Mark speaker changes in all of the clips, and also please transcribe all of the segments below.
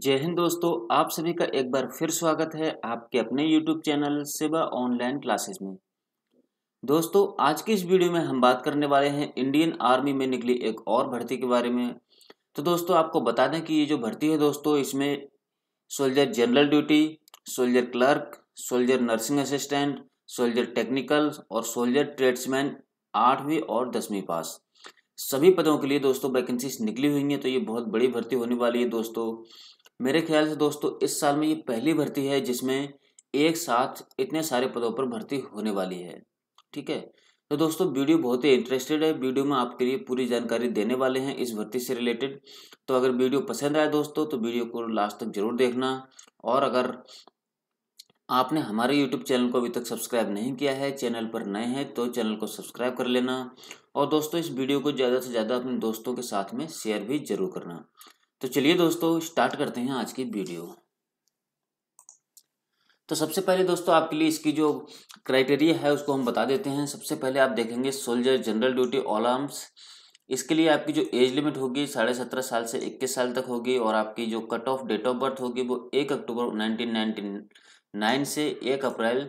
Speaker 1: जय हिंद दोस्तों आप सभी का एक बार फिर स्वागत है आपके अपने YouTube channel Sewa online classes में दोस्तों आज की इस वीडियो में हम बात करने वाले हैं इंडियन आर्मी में निकली एक और भर्ती के बारे में तो दोस्तों आपको बता दें कि ये जो भर्ती है दोस्तों इसमें soldier general duty soldier clerk soldier nursing assistant soldier technical और सोल्जर ट्रेड्समैन आठवीं और दसवीं पास सभी पदों के लिए दोस्तों वैकेंसीज निकली हुई हैं तो ये बहुत बड़ी भर्ती होने वाली है दोस्तों मेरे ख्याल से दोस्तों इस साल में ये पहली भर्ती है जिसमें एक साथ इतने सारे पदों पर भर्ती होने वाली है ठीक है तो दोस्तों वीडियो बहुत ही इंटरेस्टेड है वीडियो में आपके लिए पूरी जानकारी देने वाले हैं इस भर्ती से रिलेटेड तो अगर वीडियो पसंद आए दोस्तों तो वीडियो को लास्ट तक जरूर देखना और अगर आपने हमारे YouTube चैनल को अभी तक सब्सक्राइब नहीं किया है चैनल पर नए हैं तो चैनल को सब्सक्राइब कर लेना और दोस्तों इस वीडियो को ज़्यादा से ज़्यादा अपने दोस्तों के साथ में शेयर भी जरूर करना तो चलिए दोस्तों स्टार्ट करते हैं आज की वीडियो तो सबसे पहले दोस्तों आपके लिए इसकी जो क्राइटेरिया है उसको हम बता देते हैं सबसे पहले आप देखेंगे soldier general duty all arms इसके लिए आपकी जो एज लिमिट होगी साढ़े सत्रह साल से इक्कीस साल तक होगी और आपकी जो cut off date of birth होगी वो एक अक्टूबर नाइनटीन नाइनटी नाइन से एक अप्रैल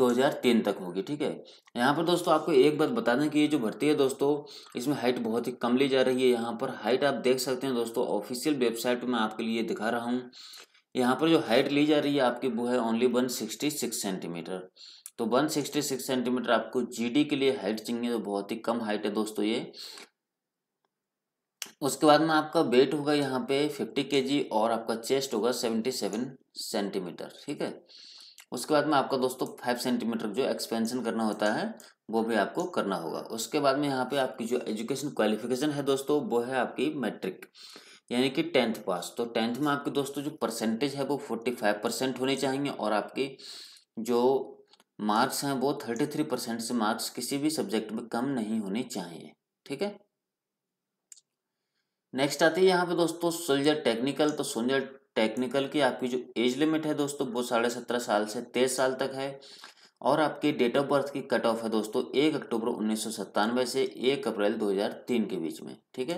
Speaker 1: 2003 तक होगी ठीक है यहाँ पर दोस्तों आपको एक बात बता दें कि ये जो भर्ती है दोस्तों इसमें हाइट बहुत ही कम ली जा रही है यहाँ पर हाइट आप देख सकते हैं दोस्तों ऑफिशियल वेबसाइट में आपके लिए दिखा रहा हूँ यहाँ पर जो हाइट ली जा रही है आपकी वो है only one sixty six centimetre तो वन सिक्सटी सिक्स सेंटीमीटर आपको जी के लिए हाइट चाहिए तो बहुत ही कम हाइट है दोस्तों ये उसके बाद में आपका वेट होगा यहाँ पे फिफ्टी के और आपका चेस्ट होगा सेवेंटी सेवन सेंटीमीटर ठीक है उसके बाद में आपका दोस्तों फाइव सेंटीमीटर जो एक्सपेंशन करना होता है वो भी आपको करना होगा उसके बाद में यहाँ पे आपकी जो एजुकेशन क्वालिफिकेशन है दोस्तों वो है आपकी मैट्रिक यानी कि टेंथ पास तो टेंथ में आपके दोस्तों जो परसेंटेज है वो फोर्टी फाइव परसेंट होने चाहिए और आपके जो मार्क्स हैं वो थर्टी थ्री परसेंट से मार्क्स किसी भी सब्जेक्ट में कम नहीं होने चाहिए ठीक है नेक्स्ट आती है यहाँ पे दोस्तों सोल्जर टेक्निकल तो सोल्जर टेक्निकल की आपकी जो एज लिमिट है दोस्तों वो साढ़े सत्रह साल से तेईस साल तक है और आपकी डेट ऑफ बर्थ की कट ऑफ है दोस्तों एक अक्टूबर उन्नीस से एक अप्रैल 2003 के बीच में ठीक है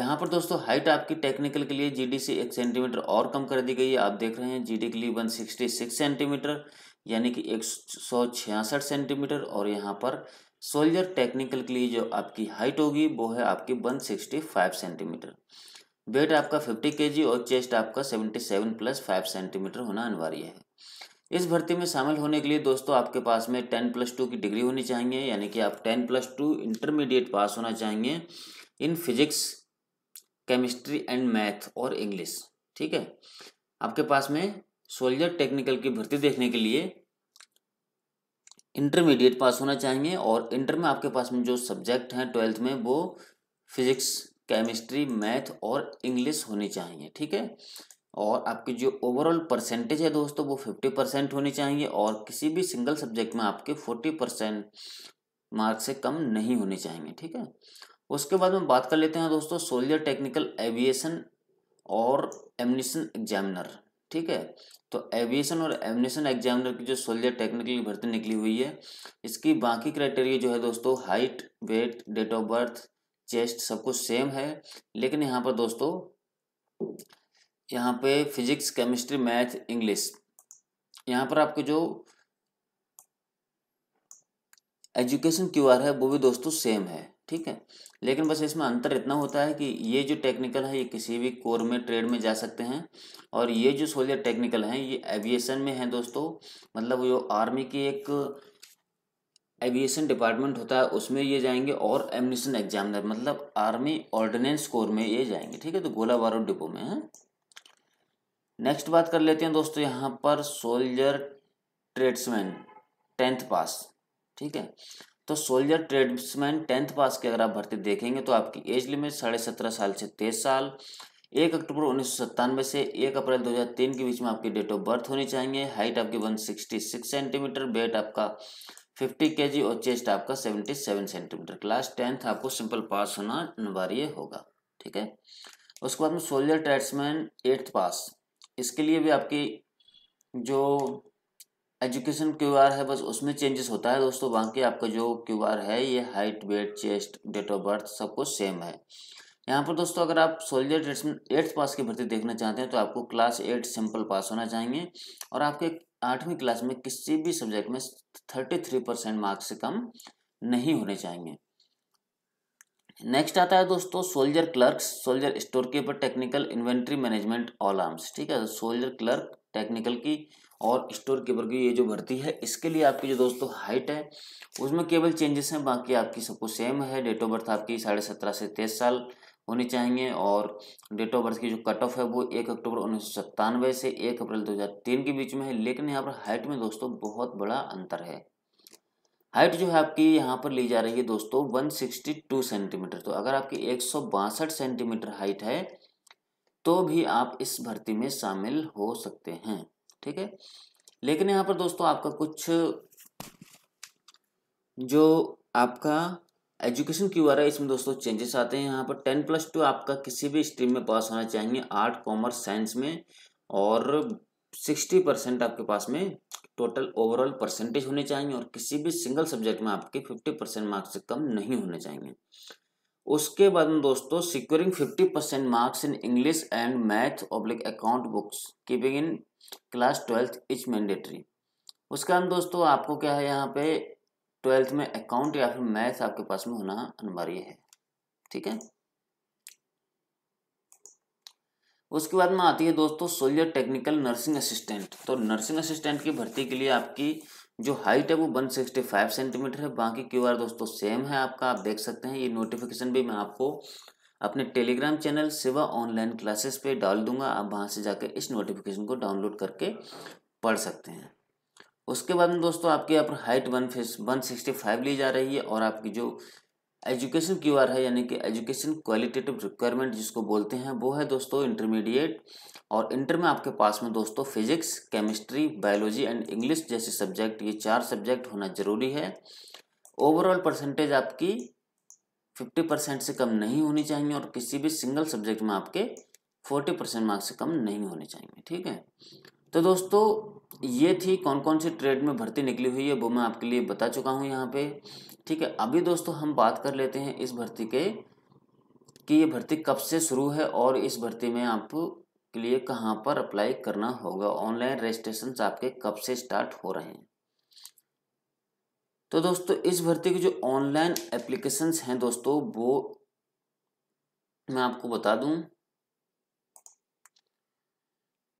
Speaker 1: यहाँ पर दोस्तों हाइट आपकी टेक्निकल के लिए जीडी से एक सेंटीमीटर और कम कर दी गई है आप देख रहे हैं जीडी के लिए 166 सेंटीमीटर यानी कि एक सेंटीमीटर और यहाँ पर सोल्जर टेक्निकल के लिए जो आपकी हाइट होगी वो है आपकी 165 सेंटीमीटर वेट आपका 50 के और चेस्ट आपका 77 प्लस 5 सेंटीमीटर होना अनिवार्य है इस भर्ती में शामिल होने के लिए दोस्तों आपके पास में 10 प्लस टू की डिग्री होनी चाहिए यानी कि आप 10 प्लस टू इंटरमीडिएट पास होना चाहिए in physics chemistry and math और इंग्लिश ठीक है आपके पास में सोल्जर टेक्निकल की भर्ती देखने के लिए इंटरमीडिएट पास होना चाहिए और इंटर में आपके पास में जो सब्जेक्ट हैं ट्वेल्थ में वो फिजिक्स केमिस्ट्री मैथ और इंग्लिश होनी चाहिए ठीक है और आपकी जो ओवरऑल परसेंटेज है दोस्तों वो फिफ्टी परसेंट होनी चाहिए और किसी भी सिंगल सब्जेक्ट में आपके फोर्टी परसेंट मार्क्स से कम नहीं होने चाहिए ठीक है उसके बाद में बात कर लेते हैं दोस्तों सोल्जर टेक्निकल एविएशन और एमनिशन एग्जामिनर ठीक है तो एविएशन और एमनिशन एग्जामिनर की जो सोल्जर टेक्निकल भर्ती निकली हुई है इसकी बाकी क्राइटेरिया जो है दोस्तों height weight date of birth chest सब कुछ सेम है लेकिन यहाँ पर दोस्तों यहाँ पे फिजिक्स केमिस्ट्री मैथ इंग्लिश यहाँ पर आपके जो एजुकेशन क्यू है वो भी दोस्तों सेम है ठीक है लेकिन बस इसमें अंतर इतना होता है कि ये जो टेक्निकल है ये किसी भी कोर में ट्रेड में जा सकते हैं और ये जो सोलियर टेक्निकल हैं ये एविएशन में हैं दोस्तों मतलब वो आर्मी की एक एविएशन डिपार्टमेंट होता है उसमें ये जाएंगे और एमनिशन एग्जामिनर मतलब आर्मी ऑर्डिनेंस कोर में ये जाएंगे ठीक है तो गोला बारूद डिपो में है हाँ? नेक्स्ट बात कर लेते हैं दोस्तों यहाँ पर सोल्जर ट्रेड्समैन टेंथ पास ठीक है तो सोल्जर ट्रेड्समैन टेंथ पास की अगर आप भर्ती देखेंगे तो आपकी एज लिमिट साढ़े सत्रह साल से तेईस साल एक अक्टूबर उन्नीस से एक अप्रैल 2003 के बीच में आपकी डेट ऑफ बर्थ होनी चाहिए हाइट आपकी 166 सेंटीमीटर वेट आपका फिफ्टी के जी और चेस्ट आपका seventy seven centimetre class tenth आपको सिंपल पास होना अनिवार्य होगा ठीक है उसके बाद में सोल्जर ट्रेड्समैन एट्थ पास इसके लिए भी आपकी जो एजुकेशन क्यू आर है बस उसमें चेंजेस होता है दोस्तों बाकी आपका जो क्यू आर है ये height weight chest date of birth सब कुछ सेम है यहाँ पर दोस्तों अगर आप सोल्जर ट्रेड्समैन एट्थ पास की भर्ती देखना चाहते हैं तो आपको क्लास एट सिंपल पास होना चाहिए और आपके आठवीं क्लास में किसी भी सब्जेक्ट में थर्टी थ्री परसेंट मार्क्स से कम नहीं होने चाहिए नेक्स्ट आता है दोस्तों soldier clerk soldier storekeeper technical inventory management all arms ठीक है सोल्जर क्लर्क टेक्निकल की और स्टोर कीपर की ये जो भर्ती है इसके लिए आपकी जो दोस्तों हाइट है उसमें केवल चेंजेस हैं बाकी आपकी सबको सेम है डेट ऑफ बर्थ आपकी साढ़े सत्रह से तेईस साल होनी चाहिए और डेट ऑफ बर्थ की जो कट ऑफ है वो एक अक्टूबर उन्नीस से एक अप्रैल 2003 के बीच में है लेकिन यहाँ पर हाइट में दोस्तों बहुत बड़ा अंतर है हाइट जो है आपकी यहाँ पर ली जा रही है दोस्तों 162 सेंटीमीटर तो अगर आपकी एक सेंटीमीटर हाइट है तो भी आप इस भर्ती में शामिल हो सकते हैं ठीक है लेकिन यहाँ पर दोस्तों आपका कुछ जो आपका एजुकेशन क्यू आर है इसमें दोस्तों चेंजेस आते हैं यहाँ पर टेन प्लस टू आपका किसी भी स्ट्रीम में पास होना चाहिए आर्ट कॉमर्स साइंस में और सिक्सटी परसेंट आपके पास में टोटल ओवरऑल परसेंटेज होने चाहिए और किसी भी सिंगल सब्जेक्ट में आपके फिफ्टी परसेंट मार्क्स से कम नहीं होने चाहिए उसके बाद में दोस्तों securing fifty percent marks in English and math oblique account books keeping in class twelfth is mandatory उसका बाद दोस्तों आपको क्या है यहाँ पे ट्वेल्थ में अकाउंट या फिर मैथ्स आपके पास में होना अनिवार्य है ठीक है उसके बाद में आती है दोस्तों सोलियर टेक्निकल नर्सिंग असिस्टेंट तो नर्सिंग असिस्टेंट की भर्ती के लिए आपकी जो हाइट है वो 165 सेंटीमीटर है बाकी क्यू आर दोस्तों सेम है आपका आप देख सकते हैं ये नोटिफिकेशन भी मैं आपको अपने Telegram channel Sewa online classes पे डाल दूंगा आप वहाँ से जाकर इस नोटिफिकेशन को डाउनलोड करके पढ़ सकते हैं उसके बाद में दोस्तों आपकी यहाँ पर हाइट वन फिस वन सिक्सटी फाइव ली जा रही है और आपकी जो एजुकेशन क्यू आर है यानी कि एजुकेशन क्वालिटेटिव रिक्वायरमेंट जिसको बोलते हैं वो है दोस्तों इंटरमीडिएट और इंटर में आपके पास में दोस्तों physics chemistry biology and English जैसे सब्जेक्ट ये चार सब्जेक्ट होना ज़रूरी है ओवरऑल परसेंटेज आपकी फिफ्टी परसेंट से कम नहीं होनी चाहिए और किसी भी सिंगल सब्जेक्ट में आपके फोर्टी परसेंट मार्क्स से कम नहीं होने चाहिए ठीक है तो दोस्तों ये थी कौन कौन सी ट्रेड में भर्ती निकली हुई है वो मैं आपके लिए बता चुका हूँ यहाँ पे ठीक है अभी दोस्तों हम बात कर लेते हैं इस भर्ती के कि ये भर्ती कब से शुरू है और इस भर्ती में आप के लिए कहाँ पर अप्लाई करना होगा ऑनलाइन रजिस्ट्रेशन आपके कब से स्टार्ट हो रहे हैं तो दोस्तों इस भर्ती के जो ऑनलाइन एप्लीकेशंस हैं दोस्तों वो मैं आपको बता दूं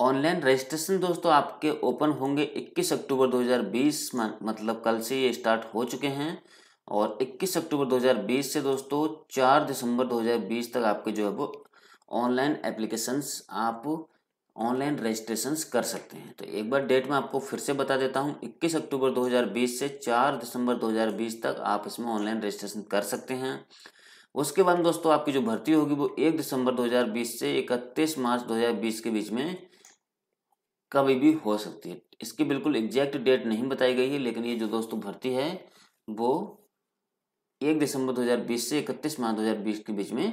Speaker 1: ऑनलाइन रजिस्ट्रेशन दोस्तों आपके ओपन होंगे 21 अक्टूबर 2020 मतलब कल से ये स्टार्ट हो चुके हैं और 21 अक्टूबर 2020 से दोस्तों 4 दिसंबर 2020 तक आपके जो है वो ऑनलाइन एप्लीकेशंस आप ऑनलाइन रजिस्ट्रेशंस कर सकते हैं तो एक बार डेट मैं आपको फिर से बता देता हूँ 21 अक्टूबर 2020 से 4 दिसंबर 2020 तक आप इसमें ऑनलाइन रजिस्ट्रेशन कर सकते हैं उसके बाद दोस्तों आपकी जो भर्ती होगी वो 1 दिसंबर 2020 से 31 मार्च 2020 के बीच में कभी भी हो सकती है इसकी बिल्कुल एग्जैक्ट डेट नहीं बताई गई है लेकिन ये जो दोस्तों भर्ती है वो एक दिसंबर 2020 से 31 मार्च 2020 के बीच में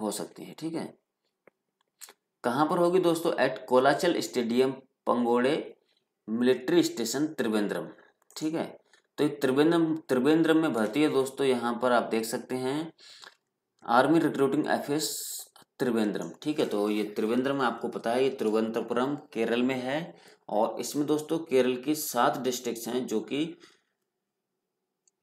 Speaker 1: हो सकती है ठीक है कहाँ पर होगी दोस्तों at Kolachal stadium Pangode military station Trivandrum ठीक है तो त्रिवेंद्रम त्रिवेंद्रम में भर्ती है दोस्तों यहाँ पर आप देख सकते हैं आर्मी रिक्रूटिंग एफिस त्रिवेंद्रम ठीक है तो ये त्रिवेंद्रम आपको पता है ये त्रिवंतपुरम केरल में है और इसमें दोस्तों केरल की सात डिस्ट्रिक्ट हैं जो कि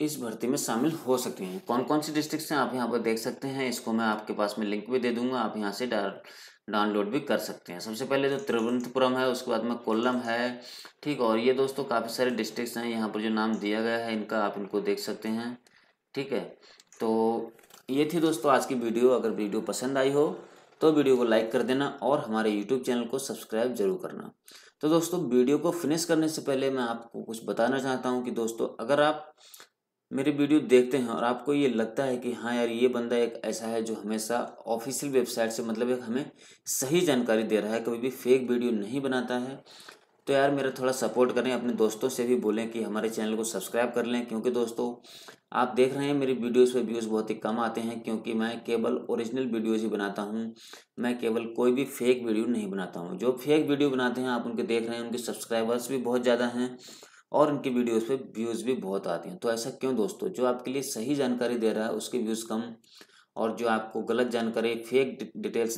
Speaker 1: इस भर्ती में शामिल हो सकते हैं कौन कौन सी डिस्ट्रिक्ट हैं आप यहाँ पर देख सकते हैं इसको मैं आपके पास में लिंक भी दे दूंगा आप यहाँ से डाउनलोड भी कर सकते हैं सबसे पहले जो तो तिरुवनंतपुरम है उसके बाद में कोल्लम है ठीक और ये दोस्तों काफ़ी सारे डिस्ट्रिक्ट्स हैं यहाँ पर जो नाम दिया गया है इनका आप इनको देख सकते हैं ठीक है तो ये थी दोस्तों आज की वीडियो अगर वीडियो पसंद आई हो तो वीडियो को लाइक कर देना और हमारे यूट्यूब चैनल को सब्सक्राइब जरूर करना तो दोस्तों वीडियो को फिनिश करने से पहले मैं आपको कुछ बताना चाहता हूँ कि दोस्तों अगर आप मेरी वीडियो देखते हैं और आपको ये लगता है कि हाँ यार ये बंदा एक ऐसा है जो हमेशा ऑफिशियल वेबसाइट से मतलब एक हमें सही जानकारी दे रहा है कभी भी फेक वीडियो नहीं बनाता है तो यार मेरा थोड़ा सपोर्ट करें अपने दोस्तों से भी बोलें कि हमारे चैनल को सब्सक्राइब कर लें क्योंकि दोस्तों आप देख रहे हैं मेरी वीडियोस पे व्यूज़ बहुत ही कम आते हैं क्योंकि मैं केवल ओरिजिनल वीडियोस ही बनाता हूँ मैं केवल कोई भी फेक वीडियो नहीं बनाता हूँ जो फेक वीडियो बनाते हैं आप उनके देख रहे हैं उनके सब्सक्राइबर्स भी बहुत ज़्यादा हैं और उनकी वीडियोज़ पर व्यूज़ भी बहुत आते हैं तो ऐसा क्यों दोस्तों जो आपके लिए सही जानकारी दे रहा है उसके व्यूज़ कम और जो आपको गलत जानकारी फेक डिटेल्स